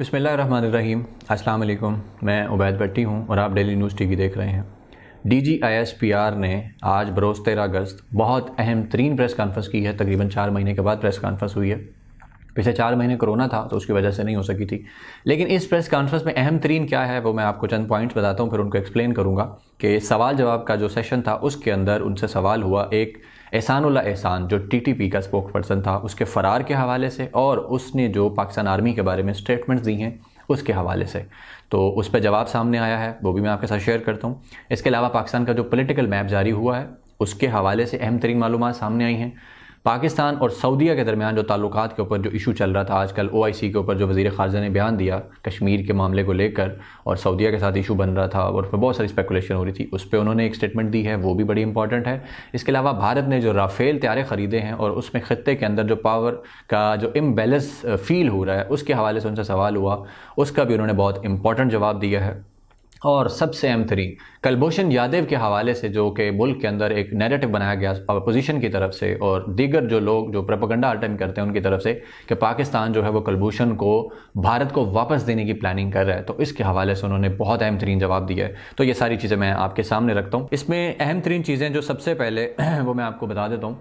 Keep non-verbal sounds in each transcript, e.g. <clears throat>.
बसमीम अस्सलाम मैं उबैद भट्टी हूँ और आप डेली न्यूज़ टी देख रहे हैं D G I S P R ने आज बरोज़ तेरह अगस्त बहुत अहम तरीन प्रेस कॉन्फ्रेंस की है तकरीबन चार महीने के बाद प्रेस कॉन्फ्रेंस हुई है पिछले चार महीने कोरोना था तो उसकी वजह से नहीं हो सकी थी लेकिन इस प्रेस कॉन्फ्रेंस में अहम तरीन क्या है वो मैं आपको चंद पॉइंट्स बताता हूँ फिर उनको एक्सप्लेन करूँगा कि सवाल जवाब का जो सेशन था उसके अंदर उनसे सवाल हुआ एक एहसानुल्ला एहसान जो टीटीपी का स्पोक पर्सन था उसके फ़रार के हवाले से और उसने जो पाकिस्तान आर्मी के बारे में स्टेटमेंट्स दी हैं उसके हवाले से तो उस पर जवाब सामने आया है वो भी मैं आपके साथ शेयर करता हूँ इसके अलावा पाकिस्तान का जो पोलिटिकल मैप जारी हुआ है उसके हवाले से अहम तरीन मालूम सामने आई हैं पाकिस्तान और सऊदीया के दरमियान जो ताल्लुक के ऊपर जो इशू चल रहा था आजकल ओ आई सी के ऊपर जो वजीर खारजा ने बयान दिया कश्मीर के मामले को लेकर और सऊदीया के साथ इशू बन रहा था और उस पर बहुत सारी स्पेकुलेशन हो रही थी उस पर उन्होंने एक स्टेटमेंट दी है वो भी बड़ी इंपॉर्टेंट है इसके अलावा भारत ने जो राफेल त्यारे ख़रीदे हैं और उसमें खत्े के अंदर जो पावर का जो इम्बेलेंस फील हो रहा है उसके हवाले से उनसे सवाल हुआ उसका भी उन्होंने बहुत इंपॉर्टेंट जवाब दिया है और सबसे अहम थ्री कलभूषण यादव के हवाले से जो कि मुल्क के अंदर एक नैरेटिव बनाया गया अपोजिशन की तरफ से और दीगर जो लोग जो प्रपगंडा अटेम्प करते हैं उनकी तरफ से कि पाकिस्तान जो है वो कलभूषण को भारत को वापस देने की प्लानिंग कर रहा है तो इसके हवाले से उन्होंने बहुत अहम तरीन जवाब दिया है तो ये सारी चीज़ें मैं आपके सामने रखता हूँ इसमें अहम तरीन चीज़ें जो सबसे पहले <clears throat> वो मैं आपको बता देता हूँ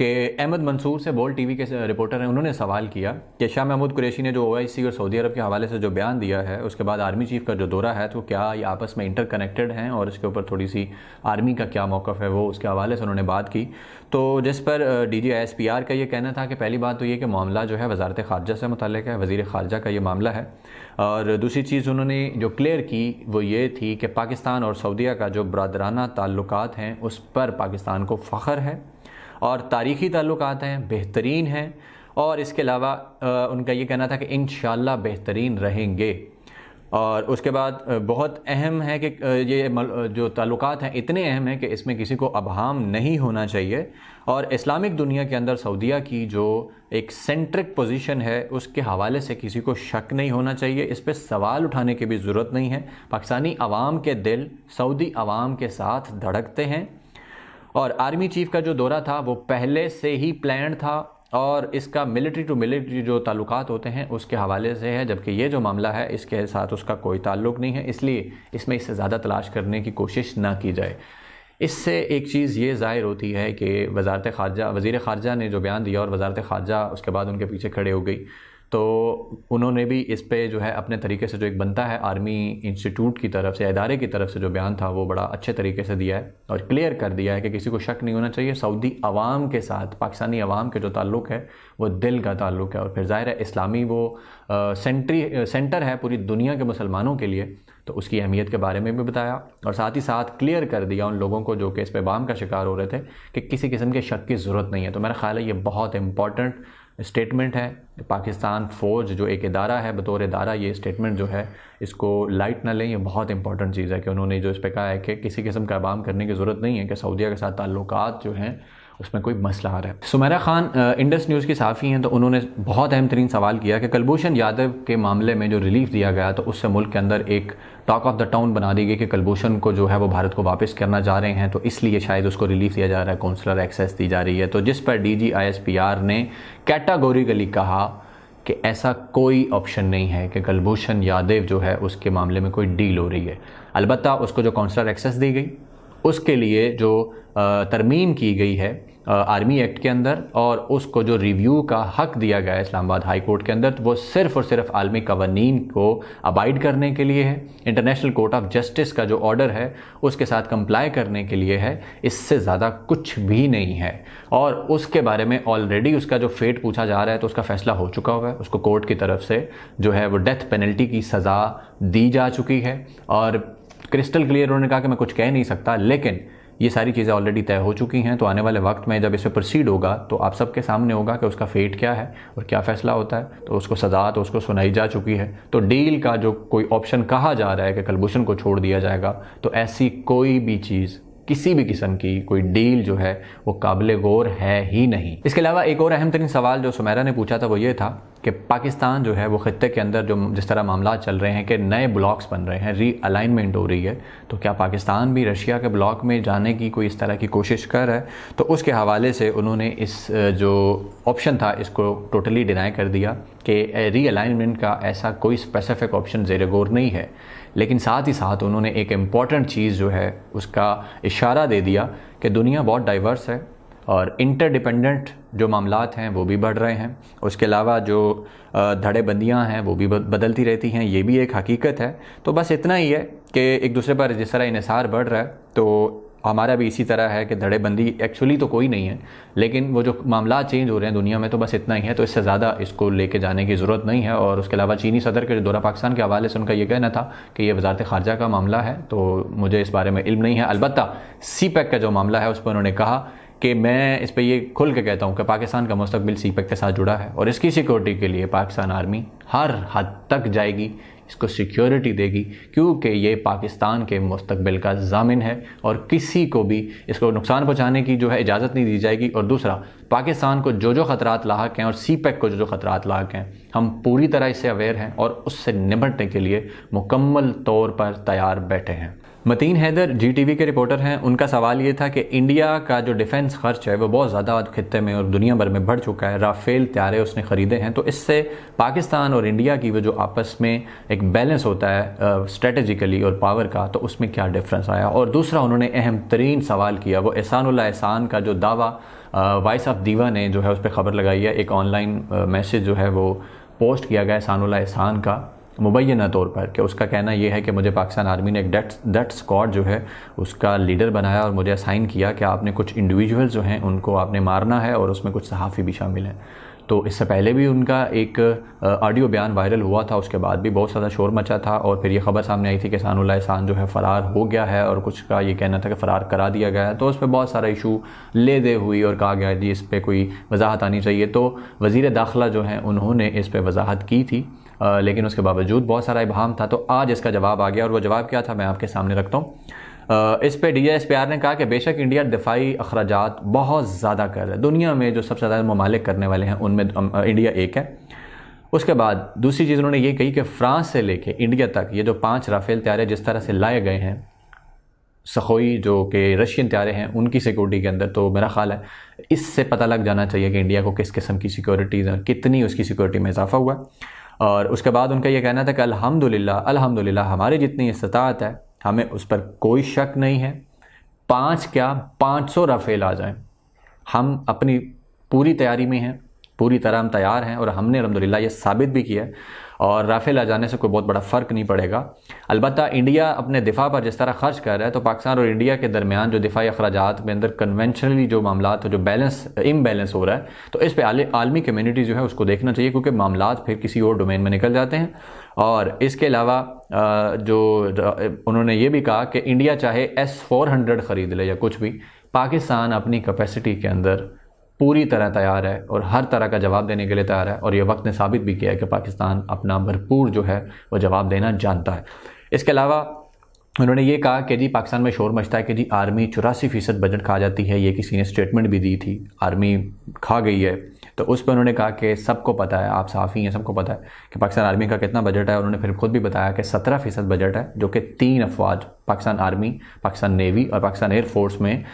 कि अहमद मंसूर से बोल टीवी के रिपोर्टर हैं उन्होंने सवाल किया कि शाह महमूद कुरैशी ने जो ओ और सऊदी अरब के हवाले से जो बयान दिया है उसके बाद आर्मी चीफ का जो दौरा है तो क्या ये आपस में इंटर कनेक्टेड हैं और इसके ऊपर थोड़ी सी आर्मी का क्या मौक़ है वो उसके हवाले से उन्होंने बात की तो जिस पर D G S P R का ये कहना था कि पहली बात तो ये कि मामला जो है वजारत खारजा से मुतल है वज़ी खारजा का ये मामला है और दूसरी चीज़ उन्होंने जो क्लियर की वो ये थी कि पाकिस्तान और सऊदीया का जो बरदराना ताल्लुक हैं उस पर पाकिस्तान को फ़ख्र है और तारीख़ी ताल्लुकात हैं बेहतरीन हैं और इसके अलावा उनका ये कहना था कि इन बेहतरीन रहेंगे और उसके बाद बहुत अहम है कि ये जो ताल्लुक हैं इतने अहम हैं कि इसमें किसी को अबहम नहीं होना चाहिए और इस्लामिक दुनिया के अंदर सऊदिया की जो एक सेंट्रिक पोजीशन है उसके हवाले से किसी को शक नहीं होना चाहिए इस पर सवाल उठाने की भी ज़रूरत नहीं है पाकिस्तानी आवाम के दिल सऊदी आवाम के साथ धड़कते हैं और आर्मी चीफ का जो दौरा था वो पहले से ही प्लान था और इसका मिलिट्री टू मिलिट्री जो ताल्लुक होते हैं उसके हवाले से है जबकि ये जो मामला है इसके साथ उसका कोई ताल्लुक नहीं है इसलिए इसमें इससे ज़्यादा तलाश करने की कोशिश ना की जाए इससे एक चीज़ ये ज़ाहिर होती है कि वजारत खारजा वज़ी ख़ारजा ने जो बयान दिया और वजारत खारजा उसके बाद उनके पीछे खड़े हो गई तो उन्होंने भी इस पर जो है अपने तरीके से जो एक बनता है आर्मी इंस्टीट्यूट की तरफ से इदारे की तरफ से जो बयान था वो बड़ा अच्छे तरीके से दिया है और क्लियर कर दिया है कि किसी को शक नहीं होना चाहिए सऊदी आवाम के साथ पाकिस्तानी अवाम के जो ताल्लुक़ है वो दिल का ताल्लुक है और फिर ज़ाहिर है इस्लामी वो सेंट्री सेंटर है पूरी दुनिया के मुसलमानों के लिए तो उसकी अहमियत के बारे में भी बताया और साथ ही साथ क्लियर कर दिया उन लोगों को जो कि इस बाम का शिकार हो रहे थे कि किसी किस्म के शक की ज़रूरत नहीं है तो मेरा ख्याल है ये बहुत इंपॉर्टेंट स्टेटमेंट है पाकिस्तान फ़ौज जो एक इदारा है बतौर इदारा ये स्टेटमेंट जो है इसको लाइट ना लें ये बहुत इंपॉर्टेंट चीज़ है कि उन्होंने जो इस पर कहा है कि किसी किस्म का आवाम करने की ज़रूरत नहीं है कि सऊदिया के साथ ताल्लुकात जो हैं उसमें कोई मसला आ रहा है सुमेरा खान इंडस न्यूज़ की साफ़ी हैं तो उन्होंने बहुत अहम तरीन सवाल किया कि कलभूषण यादव के मामले में जो रिलीफ दिया गया तो उससे मुल्क के अंदर एक टॉक ऑफ द टाउन बना दी गई कि कलभूषण को जो है वो भारत को वापस करना चाह रहे हैं तो इसलिए शायद उसको रिलीफ दिया जा रहा है काउंसलर एक्सेस दी जा रही है तो जिस पर D G I S P R ने कैटागोरिकली कहा कि ऐसा कोई ऑप्शन नहीं है कि कलभूषण यादव जो है उसके मामले में कोई डील हो रही है अलबत्त उसको जो काउंसलर एक्सेस दी गई उसके लिए जो तरमीम की गई है आर्मी एक्ट के अंदर और उसको जो रिव्यू का हक दिया गया है इस्लामाबाद हाई कोर्ट के अंदर तो वो सिर्फ और सिर्फ आलमी कवानीन को अबाइड करने के लिए है इंटरनेशनल कोर्ट ऑफ जस्टिस का जो ऑर्डर है उसके साथ कंप्लाई करने के लिए है इससे ज़्यादा कुछ भी नहीं है और उसके बारे में ऑलरेडी उसका जो फेट पूछा जा रहा है तो उसका फैसला हो चुका हुआ है उसको कोर्ट की तरफ से जो है वो डेथ पेनल्टी की सज़ा दी जा चुकी है और क्रिस्टल क्लियर उन्होंने कहा कि मैं कुछ कह नहीं सकता लेकिन ये सारी चीज़ें ऑलरेडी तय हो चुकी हैं तो आने वाले वक्त में जब इसे प्रोसीड होगा तो आप सबके सामने होगा कि उसका फेट क्या है और क्या फैसला होता है तो उसको सजा तो उसको सुनाई जा चुकी है तो डील का जो कोई ऑप्शन कहा जा रहा है कि कलभूषण को छोड़ दिया जाएगा तो ऐसी कोई भी चीज़ किसी भी किस्म की कोई डील जो है वो काबिल गौर है ही नहीं इसके अलावा एक और अहम तरीन सवाल जो सुमेरा ने पूछा था वो ये था कि पाकिस्तान जो है वो ख़त्े के अंदर जो जिस तरह मामला चल रहे हैं कि नए ब्लॉक्स बन रहे हैं री अलाइनमेंट हो रही है तो क्या पाकिस्तान भी रशिया के ब्लॉक में जाने की कोई इस तरह की कोशिश कर रहा है तो उसके हवाले से उन्होंने इस जो ऑप्शन था इसको टोटली डिनाई कर दिया कि री अलाइनमेंट का ऐसा कोई स्पेसिफिक ऑप्शन जेर गौर नहीं है लेकिन साथ ही साथ उन्होंने एक इम्पॉर्टेंट चीज़ जो है उसका इशारा दे दिया कि दुनिया बहुत डाइवर्स है और इंटरडिपेंडेंट जो मामला हैं वो भी बढ़ रहे हैं उसके अलावा जो धड़ेबंदियाँ हैं वो भी बदलती रहती हैं ये भी एक हकीकत है तो बस इतना ही है कि एक दूसरे पर जिस तरह इसार बढ़ रहा है तो हमारा भी इसी तरह है कि धड़ेबंदी एक्चुअली तो कोई नहीं है लेकिन वो जो मामला चेंज हो रहे हैं दुनिया में तो बस इतना ही है तो इससे ज़्यादा इसको लेके जाने की ज़रूरत नहीं है और उसके अलावा चीनी सदर के जो दौरा पाकिस्तान के हवाले से उनका ये कहना था कि ये वजारत खारजा का मामला है तो मुझे इस बारे में इल्म नहीं है अलबत् सी पैक का जो मामला है उस पर उन्होंने कहा कि मैं इस पर यह खुल के कहता हूँ कि पाकिस्तान का मुस्तबिल सी पैक के साथ जुड़ा है और इसकी सिक्योरिटी के लिए पाकिस्तान आर्मी हर हद तक जाएगी इसको सिक्योरिटी देगी क्योंकि ये पाकिस्तान के मुस्तबिल का जामिन है और किसी को भी इसको नुकसान पहुँचाने की जो है इजाज़त नहीं दी जाएगी और दूसरा पाकिस्तान को जो जो ख़तरा लाक हैं और सी पैक को जो जो खतरा लाक हैं हम पूरी तरह इससे अवेयर हैं और उससे निपटने के लिए मुकम्मल तौर पर तैयार बैठे हैं मतीन हैदर जीटीवी के रिपोर्टर हैं उनका सवाल ये था कि इंडिया का जो डिफेंस खर्च है वो बहुत ज़्यादा खत्े में और दुनिया भर में बढ़ चुका है राफेल त्यारे उसने ख़रीदे हैं तो इससे पाकिस्तान और इंडिया की वो जो आपस में एक बैलेंस होता है स्ट्रेटेजिकली और पावर का तो उसमें क्या डिफरेंस आया और दूसरा उन्होंने अहम तरीन सवाल किया वो एहसान एहसान का जो दावा वाइस ऑफ दीवा ने जो है उस पर ख़बर लगाई है एक ऑनलाइन मैसेज जो है वो पोस्ट किया गया एहसान एहसान का मुबैना तौर पर कि उसका कहना यह है कि मुझे पाकिस्तान आर्मी ने एक डेट डेट स्कॉड जो है उसका लीडर बनाया और मुझे असाइन किया कि आपने कुछ इंडिविजुअल जो हैं उनको आपने मारना है और उसमें कुछ सहाफ़ी भी शामिल हैं तो इससे पहले भी उनका एक ऑडियो बयान वायरल हुआ था उसके बाद भी बहुत ज़्यादा शोर मचा था और फिर ये खबर सामने आई थी कि सानुल्ला एहसान जो है फ़रार हो गया है और कुछ का ये कहना था कि फ़रार करा दिया गया है तो उस पर बहुत सारा इशू ले दे हुई और कहा गया जी इस पर कोई वजाहत आनी चाहिए तो वज़ी दाखिला जो है उन्होंने इस पर वजाहत की थी लेकिन उसके बावजूद बहुत सारा इबहम था तो आज इसका जवाब आ गया और वो जवाब क्या था मैं आपके सामने रखता हूँ इस पे डी एस ने कहा कि बेशक इंडिया दिफाई अखराज बहुत ज़्यादा कर रहा है दुनिया में जो सबसे ज़्यादा ममालिक करने वाले हैं उनमें इंडिया एक है उसके बाद दूसरी चीज़ उन्होंने ये कही कि फ्रांस से लेके इंडिया तक ये जो पांच राफेल त्यारे जिस तरह से लाए गए हैं सखोई जो कि रशियन त्यारे हैं उनकी सिक्योरिटी के अंदर तो मेरा ख्याल है इससे पता लग जाना चाहिए कि इंडिया को किस किस्म की सिक्योरिटीज़ हैं कितनी उसकी सिक्योरिटी में इजाफा हुआ और उसके बाद उनका यह कहना था कि अल्हम्दुलिल्लाह अल्हम्दुलिल्लाह हमारी जितनी इस्तात है हमें उस पर कोई शक नहीं है पाँच क्या पाँच सौ राफेल आ जाएँ हम अपनी पूरी तैयारी में हैं पूरी तरह हम तैयार हैं और हमने अलहमदिल्ला ये साबित भी किया और राफेल आ जाने से कोई बहुत बड़ा फ़र्क नहीं पड़ेगा अलबत् इंडिया अपने दिफा पर जिस तरह खर्च कर रहा है तो पाकिस्तान और इंडिया के दरमियान जो दिफाई अखराज में अंदर कन्वेंशनली जो मामला जो बैलेंस बैलेंस हो रहा है तो इस पर आलमी कम्यूनिटी जो है उसको देखना चाहिए क्योंकि मामला फिर किसी और डोमेन में निकल जाते हैं और इसके अलावा जो उन्होंने ये भी कहा कि इंडिया चाहे एस फोर हंड्रेड ख़रीद ले या कुछ भी पाकिस्तान अपनी कैपेसिटी के अंदर पूरी तरह तैयार है और हर तरह का जवाब देने के लिए तैयार है और ये वक्त ने साबित भी किया है कि पाकिस्तान अपना भरपूर जो है वो जवाब देना जानता है इसके अलावा उन्होंने ये कहा कि जी पाकिस्तान में शोर मचता है कि जी आर्मी चौरासी फ़ीसद बजट खा जाती है ये किसी ने स्टेटमेंट भी दी थी आर्मी खा गई है तो उस पर उन्होंने कहा कि सबको पता है आप साफ़ी हैं सबको पता है कि पाकिस्तान आर्मी का कितना बजट है उन्होंने फिर खुद भी बताया कि सत्रह फ़ीसद बजट है जो कि तीन अफवाज पाकिस्तान आर्मी पाकिस्तान नेवी और पाकिस्तान एयरफोर्स में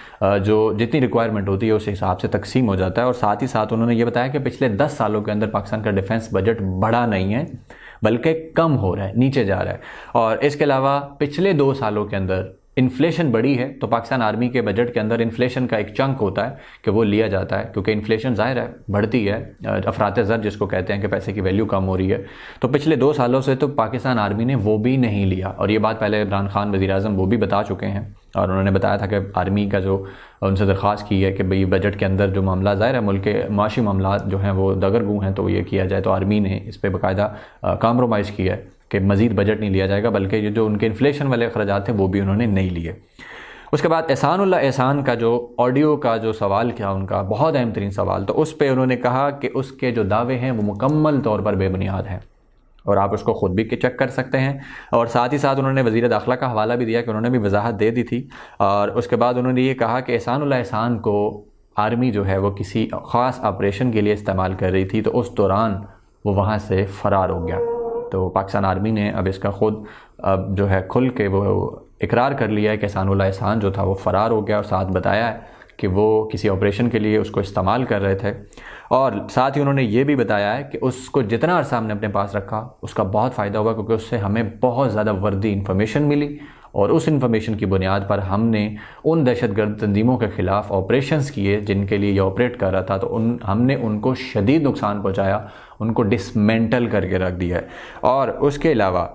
जो जितनी रिक्वायरमेंट होती है उस हिसाब से तकसीम हो जाता है और साथ ही साथ उन्होंने ये बताया कि पिछले दस सालों के अंदर पाकिस्तान का डिफेंस बजट बढ़ा नहीं है बल्कि कम हो रहा है नीचे जा रहा है और इसके अलावा पिछले दो सालों के अंदर इन्फ्लेशन बढ़ी है तो पाकिस्तान आर्मी के बजट के अंदर इन्फ्लेशन का एक चंक होता है कि वो लिया जाता है क्योंकि इन्फ्लेशन ज़ाहिर है बढ़ती है अफरात ज़र जिसको कहते हैं कि पैसे की वैल्यू कम हो रही है तो पिछले दो सालों से तो पाकिस्तान आर्मी ने वो भी नहीं लिया और ये बात पहले इमरान खान वजी वो भी बता चुके हैं और उन्होंने बताया था कि आर्मी का जो उनसे दरख्वास्त की है कि भाई बजट के अंदर जो मामला ज़ाहिर है मुल्क के माशी मामला जो हैं वो दगरगू हैं तो ये किया जाए तो आर्मी ने इस पर बाकायदा कॉम्प्रोमाइज़ किया है कि मज़ीद बजट नहीं लिया जाएगा बल्कि ये जो उनके इन्फ्लेशन वाले अखराज थे वो भी उन्होंने नहीं लिए उसके बाद एहसानुल्ला एहसान का जो ऑडियो का जो सवाल किया उनका बहुत अहम तरीन सवाल तो उस पर उन्होंने कहा कि उसके जो दावे हैं वो मुकम्मल तौर पर बेबुनियाद हैं और आप उसको ख़ुद भी चेक कर सकते हैं और साथ ही साथ उन्होंने वज़ी दाखिला का हवाला भी दिया कि उन्होंने भी वजाहत दे दी थी और उसके बाद उन्होंने ये कहा कि एहसान एहसान को आर्मी जो है वो किसी ख़ास ऑपरेशन के लिए इस्तेमाल कर रही थी तो उस दौरान वो वहाँ से फ़रार हो गया तो पाकिस्तान आर्मी ने अब इसका ख़ुद अब जो है खुल के वो इकरार कर लिया है कि एहसान एहसान जो था वो फ़रार हो गया और साथ बताया है कि वो किसी ऑपरेशन के लिए उसको इस्तेमाल कर रहे थे और साथ ही उन्होंने ये भी बताया है कि उसको जितना अरसा हमने अपने पास रखा उसका बहुत फ़ायदा हुआ क्योंकि उससे हमें बहुत ज़्यादा वर्दी इन्फॉर्मेशन मिली और उस इन्फॉर्मेशन की बुनियाद पर हमने उन दहशत गर्द तंजीमों के ख़िलाफ़ ऑपरेशंस किए जिनके लिए ये ऑपरेट कर रहा था तो उन हमने उनको शदीद नुकसान पहुँचाया उनको डिसमेंटल करके रख दिया है और उसके अलावा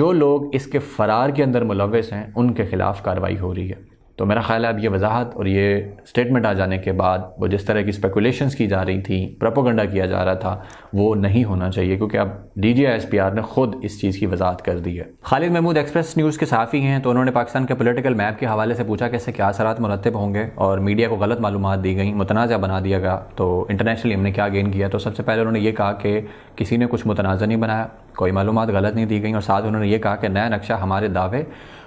जो लोग इसके फ़रार के अंदर मुलवस हैं उनके ख़िलाफ़ कार्रवाई हो रही है तो मेरा ख्याल है अब ये वजाहत और ये स्टेटमेंट आ जाने के बाद वो जिस तरह की स्पेकुलेशन की जा रही थी प्रपोगंडा किया जा रहा था वो नहीं होना चाहिए क्योंकि अब D G S P R ने खुद इस चीज़ की वजाहत कर दी है खालिद महमूद एक्सप्रेस न्यूज़ के साफ़ी हैं तो उन्होंने पाकिस्तान के पोलिटिकल मैप के हवाले से पूछा कि इससे क्या असरात मरतब होंगे और मीडिया को गलत मालूम दी गई मुतनाज़ा बना दिया गया तो इंटरनेशनली हमने क्या गेन किया तो सबसे पहले उन्होंने ये कहा कि किसी ने कुछ मुतनाज़ा नहीं बनाया कोई मालूम गलत नहीं दी गई और साथ उन्होंने ये कहा कि नया नक्शा हमारे दावे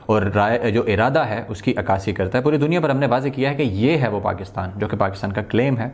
और राय जो इरादा है उसकी अक्सी करता है पूरी दुनिया पर हमने वाजे किया है कि ये है वो पाकिस्तान जो कि पाकिस्तान का क्लेम है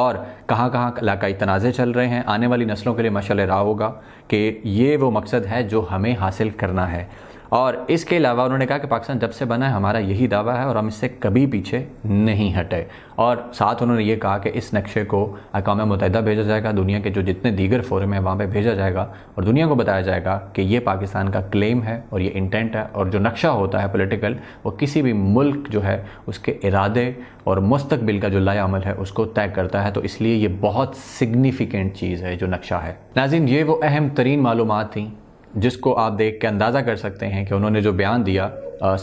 और कहाँ कहाँ इलाकाई तनाज़े चल रहे हैं आने वाली नस्लों के लिए मशल रहा होगा कि ये वो मकसद है जो हमें हासिल करना है और इसके अलावा उन्होंने कहा कि पाकिस्तान जब से बना है हमारा यही दावा है और हम इससे कभी पीछे नहीं हटे और साथ उन्होंने ये कहा कि इस नक्शे को अकाम मुतहदा भेजा जाएगा दुनिया के जो जितने दीगर फोरम हैं वहाँ पर भेजा जाएगा और दुनिया को बताया जाएगा कि ये पाकिस्तान का क्लेम है और ये इंटेंट है और जो नक्शा होता है पोलिटिकल वो किसी भी मुल्क जो है उसके इरादे और मुस्तबिल का जो लायामल है उसको तय करता है तो इसलिए ये बहुत सिग्निफिकेंट चीज़ है जो नक्शा है नाजिन ये वो अहम तरीन मालूम थी जिसको आप देख के अंदाज़ा कर सकते हैं कि उन्होंने जो बयान दिया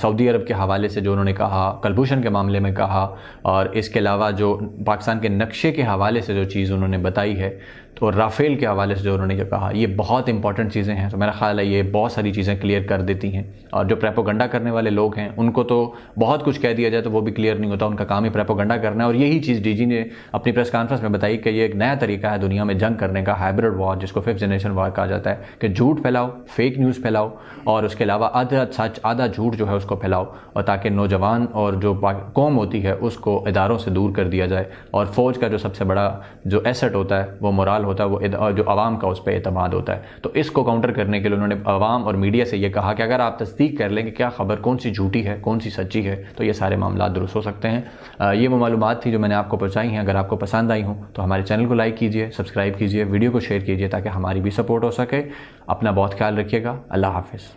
सऊदी अरब के हवाले से जो उन्होंने कहा कलभूषण के मामले में कहा और इसके अलावा जो पाकिस्तान के नक्शे के हवाले से जो चीज़ उन्होंने बताई है तो राफेल के हवाले से जो उन्होंने जो कहा ये बहुत इंपॉर्टेंट चीज़ें हैं तो मेरा ख्याल है ये बहुत सारी चीज़ें क्लियर कर देती हैं और जो प्रेपोगंडा करने वाले लोग हैं उनको तो बहुत कुछ कह दिया जाए तो वो भी क्लियर नहीं होता उनका काम ही प्रेपोगंडा करना है और यही चीज़ डी ने अपनी प्रेस कॉन्फ्रेंस में बताई कि ये एक नया तरीका है दुनिया में जंग करने का हाइब्रिड वॉर जिसको फिफ्थ जनरेशन वॉर कहा जाता है कि झूठ फैलाओ फेक न्यूज़ फैलाओ और उसके अलावा आधा सच आधा झूठ जो है उसको फैलाओ और ताकि नौजवान और जो कौम होती है उसको इदारों से दूर कर दिया जाए और फ़ौज का जो सबसे बड़ा जो एसेट होता है वो मोरल होता है वो जो आवाम का उस पर अतमाद होता है तो इसको काउंटर करने के लिए उन्होंने आवाम और मीडिया से ये कहा कि अगर आप तस्दीक कर लेंगे क्या खबर कौन सी झूठी है कौन सी सच्ची है तो ये सारे मामला दुरुस्त हो सकते हैं ये वो मालूम थी जो मैंने आपको पहुँचाई हैं अगर आपको पसंद आई हूँ तो हमारे चैनल को लाइक कीजिए सब्सक्राइब कीजिए वीडियो को शेयर कीजिए ताकि हमारी भी सपोर्ट हो सके अपना बहुत ख्याल रखिएगा अल्लाह हाफिज़